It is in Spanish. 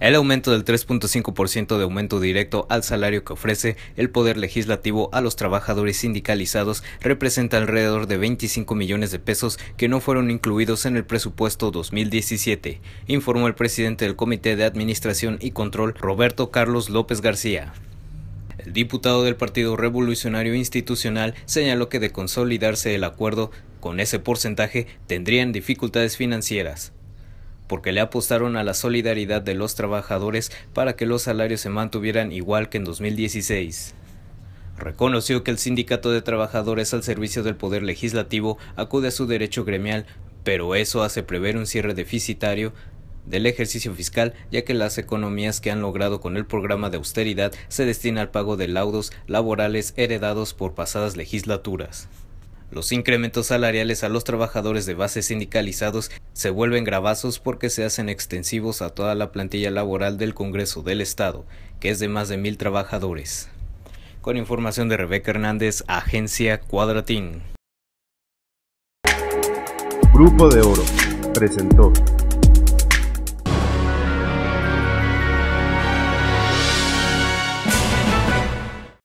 El aumento del 3.5% de aumento directo al salario que ofrece el Poder Legislativo a los trabajadores sindicalizados representa alrededor de 25 millones de pesos que no fueron incluidos en el presupuesto 2017, informó el presidente del Comité de Administración y Control, Roberto Carlos López García. El diputado del Partido Revolucionario Institucional señaló que de consolidarse el acuerdo con ese porcentaje tendrían dificultades financieras porque le apostaron a la solidaridad de los trabajadores para que los salarios se mantuvieran igual que en 2016. Reconoció que el Sindicato de Trabajadores al servicio del Poder Legislativo acude a su derecho gremial, pero eso hace prever un cierre deficitario del ejercicio fiscal, ya que las economías que han logrado con el programa de austeridad se destinan al pago de laudos laborales heredados por pasadas legislaturas. Los incrementos salariales a los trabajadores de bases sindicalizados se vuelven gravazos porque se hacen extensivos a toda la plantilla laboral del Congreso del Estado, que es de más de mil trabajadores. Con información de Rebeca Hernández, Agencia Cuadratín. Grupo de Oro presentó.